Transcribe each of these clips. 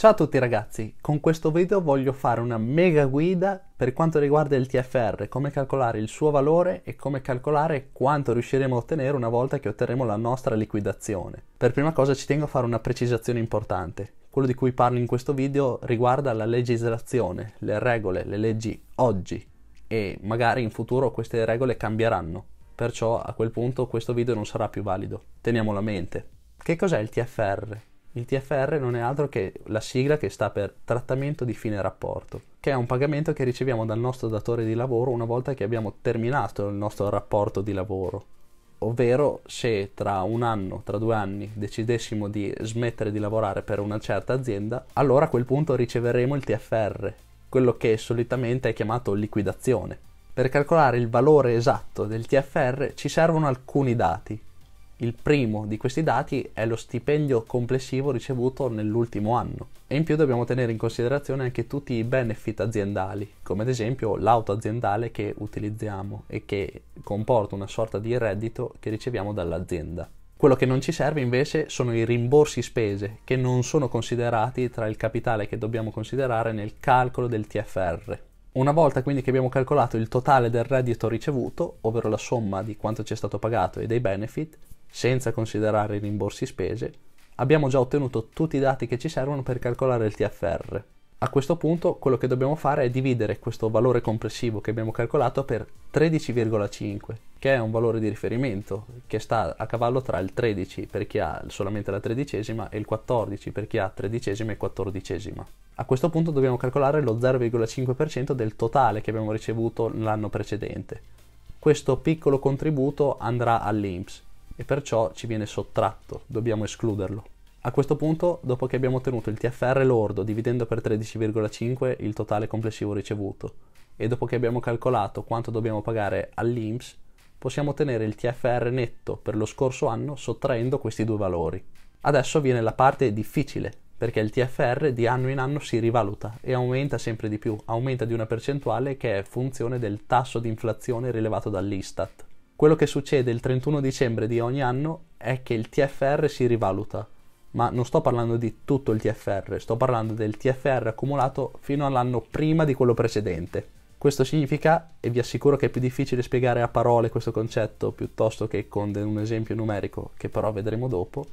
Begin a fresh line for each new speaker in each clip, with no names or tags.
Ciao a tutti ragazzi, con questo video voglio fare una mega guida per quanto riguarda il TFR, come calcolare il suo valore e come calcolare quanto riusciremo a ottenere una volta che otterremo la nostra liquidazione. Per prima cosa ci tengo a fare una precisazione importante. Quello di cui parlo in questo video riguarda la legislazione, le regole, le leggi oggi e magari in futuro queste regole cambieranno, perciò a quel punto questo video non sarà più valido. Teniamolo a mente. Che cos'è il TFR? Il TFR non è altro che la sigla che sta per trattamento di fine rapporto, che è un pagamento che riceviamo dal nostro datore di lavoro una volta che abbiamo terminato il nostro rapporto di lavoro. Ovvero se tra un anno, tra due anni decidessimo di smettere di lavorare per una certa azienda, allora a quel punto riceveremo il TFR, quello che solitamente è chiamato liquidazione. Per calcolare il valore esatto del TFR ci servono alcuni dati, il primo di questi dati è lo stipendio complessivo ricevuto nell'ultimo anno e in più dobbiamo tenere in considerazione anche tutti i benefit aziendali, come ad esempio l'auto aziendale che utilizziamo e che comporta una sorta di reddito che riceviamo dall'azienda. Quello che non ci serve invece sono i rimborsi spese che non sono considerati tra il capitale che dobbiamo considerare nel calcolo del TFR. Una volta quindi che abbiamo calcolato il totale del reddito ricevuto, ovvero la somma di quanto ci è stato pagato e dei benefit, senza considerare i rimborsi spese, abbiamo già ottenuto tutti i dati che ci servono per calcolare il TFR. A questo punto quello che dobbiamo fare è dividere questo valore complessivo che abbiamo calcolato per 13,5, che è un valore di riferimento che sta a cavallo tra il 13 per chi ha solamente la tredicesima e il 14 per chi ha tredicesima e quattordicesima. A questo punto dobbiamo calcolare lo 0,5% del totale che abbiamo ricevuto l'anno precedente. Questo piccolo contributo andrà all'INPS e perciò ci viene sottratto, dobbiamo escluderlo. A questo punto, dopo che abbiamo ottenuto il TFR lordo dividendo per 13,5 il totale complessivo ricevuto e dopo che abbiamo calcolato quanto dobbiamo pagare all'INPS, possiamo ottenere il TFR netto per lo scorso anno sottraendo questi due valori. Adesso viene la parte difficile, perché il TFR di anno in anno si rivaluta e aumenta sempre di più, aumenta di una percentuale che è funzione del tasso di inflazione rilevato dall'Istat. Quello che succede il 31 dicembre di ogni anno è che il TFR si rivaluta, ma non sto parlando di tutto il TFR, sto parlando del TFR accumulato fino all'anno prima di quello precedente. Questo significa, e vi assicuro che è più difficile spiegare a parole questo concetto piuttosto che con un esempio numerico, che però vedremo dopo,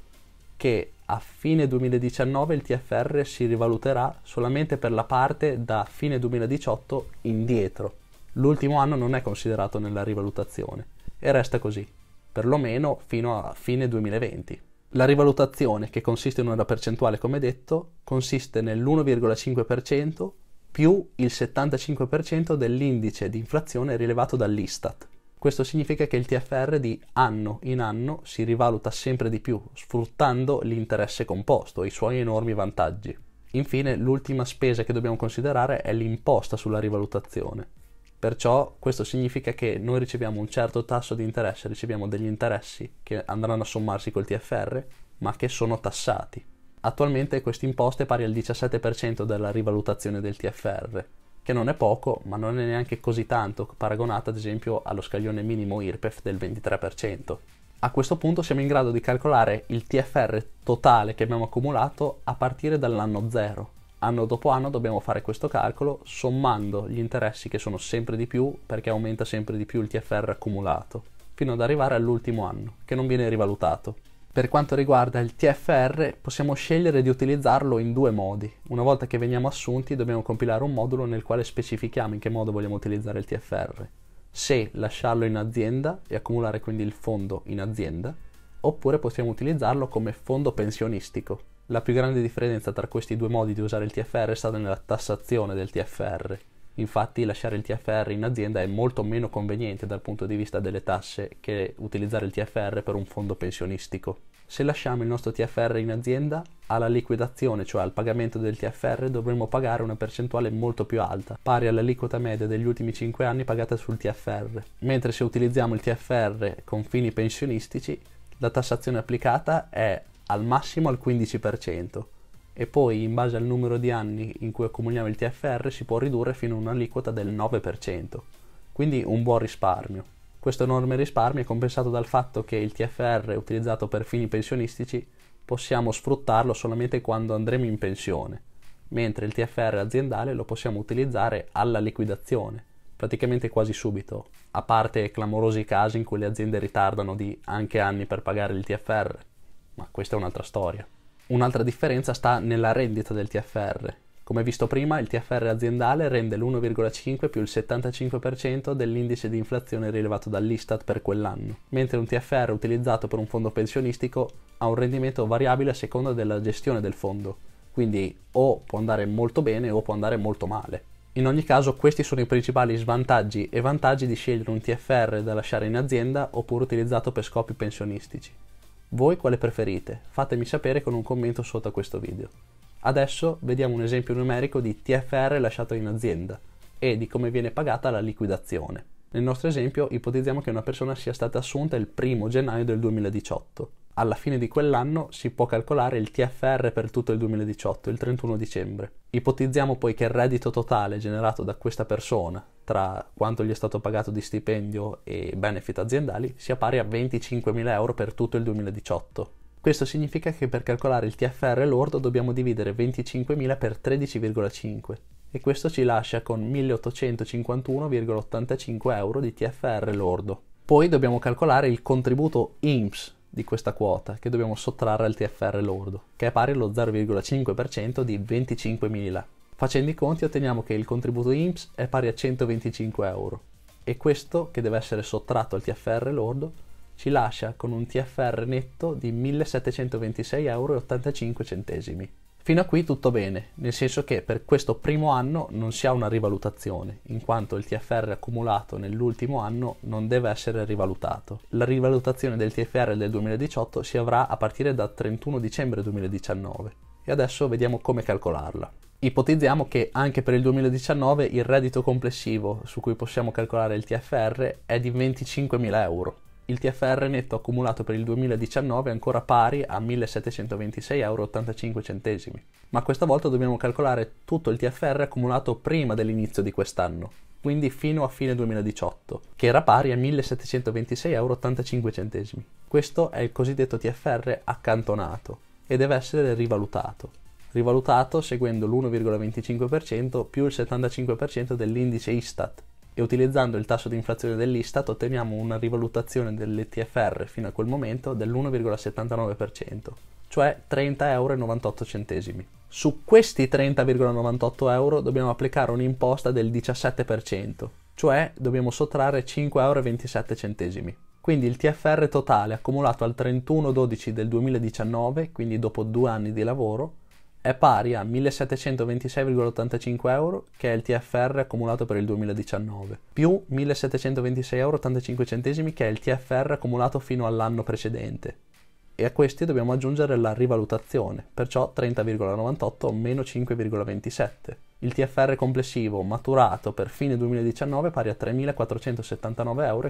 che a fine 2019 il TFR si rivaluterà solamente per la parte da fine 2018 indietro. L'ultimo anno non è considerato nella rivalutazione e resta così, perlomeno fino a fine 2020. La rivalutazione, che consiste in una percentuale come detto, consiste nell'1,5% più il 75% dell'indice di inflazione rilevato dall'Istat. Questo significa che il TFR di anno in anno si rivaluta sempre di più, sfruttando l'interesse composto e i suoi enormi vantaggi. Infine, l'ultima spesa che dobbiamo considerare è l'imposta sulla rivalutazione. Perciò questo significa che noi riceviamo un certo tasso di interesse, riceviamo degli interessi che andranno a sommarsi col TFR, ma che sono tassati. Attualmente questa imposta è pari al 17% della rivalutazione del TFR, che non è poco, ma non è neanche così tanto, paragonato ad esempio allo scaglione minimo IRPEF del 23%. A questo punto siamo in grado di calcolare il TFR totale che abbiamo accumulato a partire dall'anno zero, anno dopo anno dobbiamo fare questo calcolo sommando gli interessi che sono sempre di più perché aumenta sempre di più il TFR accumulato, fino ad arrivare all'ultimo anno, che non viene rivalutato. Per quanto riguarda il TFR possiamo scegliere di utilizzarlo in due modi. Una volta che veniamo assunti dobbiamo compilare un modulo nel quale specifichiamo in che modo vogliamo utilizzare il TFR. Se lasciarlo in azienda e accumulare quindi il fondo in azienda, oppure possiamo utilizzarlo come fondo pensionistico, la più grande differenza tra questi due modi di usare il TFR è stata nella tassazione del TFR. Infatti lasciare il TFR in azienda è molto meno conveniente dal punto di vista delle tasse che utilizzare il TFR per un fondo pensionistico. Se lasciamo il nostro TFR in azienda, alla liquidazione, cioè al pagamento del TFR, dovremmo pagare una percentuale molto più alta, pari all'aliquota media degli ultimi 5 anni pagata sul TFR. Mentre se utilizziamo il TFR con fini pensionistici, la tassazione applicata è al massimo al 15% e poi in base al numero di anni in cui accumuliamo il TFR si può ridurre fino a un'aliquota del 9%, quindi un buon risparmio. Questo enorme risparmio è compensato dal fatto che il TFR utilizzato per fini pensionistici possiamo sfruttarlo solamente quando andremo in pensione, mentre il TFR aziendale lo possiamo utilizzare alla liquidazione, praticamente quasi subito, a parte clamorosi casi in cui le aziende ritardano di anche anni per pagare il TFR, ma questa è un'altra storia. Un'altra differenza sta nella rendita del TFR. Come visto prima, il TFR aziendale rende l'1,5 più il 75% dell'indice di inflazione rilevato dall'Istat per quell'anno, mentre un TFR utilizzato per un fondo pensionistico ha un rendimento variabile a seconda della gestione del fondo, quindi o può andare molto bene o può andare molto male. In ogni caso questi sono i principali svantaggi e vantaggi di scegliere un TFR da lasciare in azienda oppure utilizzato per scopi pensionistici. Voi quale preferite? Fatemi sapere con un commento sotto a questo video. Adesso vediamo un esempio numerico di TFR lasciato in azienda e di come viene pagata la liquidazione. Nel nostro esempio ipotizziamo che una persona sia stata assunta il 1 gennaio del 2018 alla fine di quell'anno si può calcolare il TFR per tutto il 2018, il 31 dicembre. Ipotizziamo poi che il reddito totale generato da questa persona tra quanto gli è stato pagato di stipendio e benefit aziendali sia pari a 25.000 euro per tutto il 2018. Questo significa che per calcolare il TFR lordo dobbiamo dividere 25.000 per 13,5 e questo ci lascia con 1851,85 euro di TFR lordo. Poi dobbiamo calcolare il contributo IMSS di questa quota che dobbiamo sottrarre al TFR lordo, che è pari allo 0,5% di 25.000. Facendo i conti otteniamo che il contributo INPS è pari a 125 euro e questo, che deve essere sottratto al TFR lordo, ci lascia con un TFR netto di 1.726,85 euro. Fino a qui tutto bene, nel senso che per questo primo anno non si ha una rivalutazione, in quanto il TFR accumulato nell'ultimo anno non deve essere rivalutato. La rivalutazione del TFR del 2018 si avrà a partire dal 31 dicembre 2019 e adesso vediamo come calcolarla. Ipotizziamo che anche per il 2019 il reddito complessivo su cui possiamo calcolare il TFR è di 25.000 euro il TFR netto accumulato per il 2019 è ancora pari a 1.726,85 euro, ma questa volta dobbiamo calcolare tutto il TFR accumulato prima dell'inizio di quest'anno, quindi fino a fine 2018, che era pari a 1.726,85 euro. Questo è il cosiddetto TFR accantonato e deve essere rivalutato, rivalutato seguendo l'1,25% più il 75% dell'indice Istat e utilizzando il tasso di inflazione dell'Istat otteniamo una rivalutazione dell'ETFR fino a quel momento dell'1,79%, cioè 30,98 euro. Su questi 30,98 euro dobbiamo applicare un'imposta del 17%, cioè dobbiamo sottrarre 5,27 euro. Quindi il TFR totale accumulato al 31-12 del 2019, quindi dopo due anni di lavoro, è pari a 1726,85 euro, che è il TFR accumulato per il 2019, più 1726,85 euro, che è il TFR accumulato fino all'anno precedente. E a questi dobbiamo aggiungere la rivalutazione, perciò 30,98 meno 5,27. Il TFR complessivo maturato per fine 2019 è pari a 3.479,41 euro.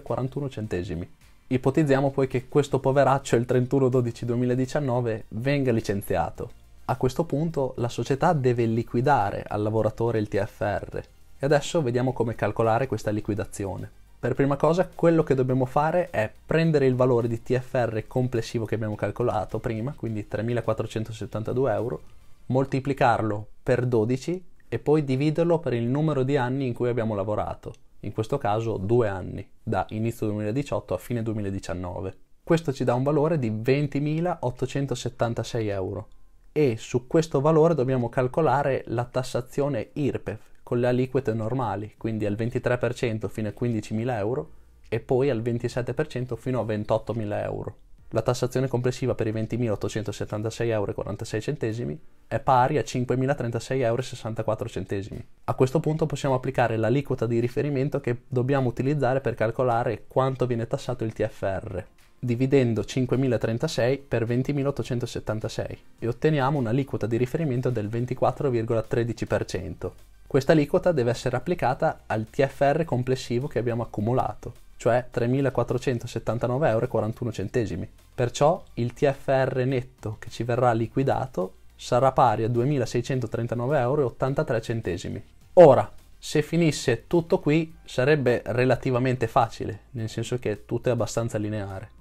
Ipotizziamo poi che questo poveraccio il 31-12-2019 venga licenziato a questo punto la società deve liquidare al lavoratore il TFR e adesso vediamo come calcolare questa liquidazione. Per prima cosa quello che dobbiamo fare è prendere il valore di TFR complessivo che abbiamo calcolato prima, quindi 3.472 euro, moltiplicarlo per 12 e poi dividerlo per il numero di anni in cui abbiamo lavorato, in questo caso due anni, da inizio 2018 a fine 2019. Questo ci dà un valore di 20.876 euro e su questo valore dobbiamo calcolare la tassazione IRPEF con le aliquote normali, quindi al 23% fino a 15.000 euro e poi al 27% fino a 28.000 euro. La tassazione complessiva per i 20.876,46 euro è pari a 5.036,64 euro. A questo punto possiamo applicare l'aliquota di riferimento che dobbiamo utilizzare per calcolare quanto viene tassato il TFR dividendo 5.036 per 20.876 e otteniamo un'aliquota di riferimento del 24,13%. Questa aliquota deve essere applicata al TFR complessivo che abbiamo accumulato, cioè 3.479,41 euro. Perciò il TFR netto che ci verrà liquidato sarà pari a 2.639,83 euro. Ora, se finisse tutto qui sarebbe relativamente facile, nel senso che tutto è abbastanza lineare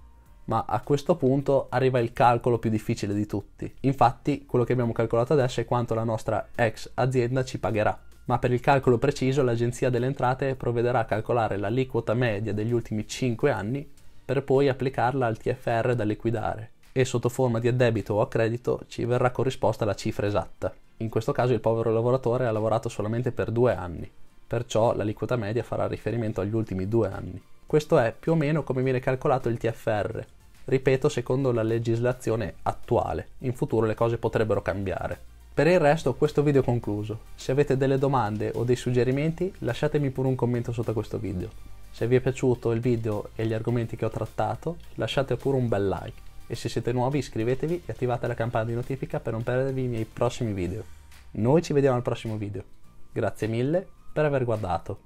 ma a questo punto arriva il calcolo più difficile di tutti. Infatti, quello che abbiamo calcolato adesso è quanto la nostra ex azienda ci pagherà. Ma per il calcolo preciso l'Agenzia delle Entrate provvederà a calcolare l'aliquota media degli ultimi 5 anni per poi applicarla al TFR da liquidare e sotto forma di addebito o accredito ci verrà corrisposta la cifra esatta. In questo caso il povero lavoratore ha lavorato solamente per due anni, perciò l'aliquota media farà riferimento agli ultimi due anni. Questo è più o meno come viene calcolato il TFR, ripeto secondo la legislazione attuale, in futuro le cose potrebbero cambiare. Per il resto questo video è concluso, se avete delle domande o dei suggerimenti lasciatemi pure un commento sotto questo video. Se vi è piaciuto il video e gli argomenti che ho trattato lasciate pure un bel like e se siete nuovi iscrivetevi e attivate la campana di notifica per non perdervi i miei prossimi video. Noi ci vediamo al prossimo video, grazie mille per aver guardato.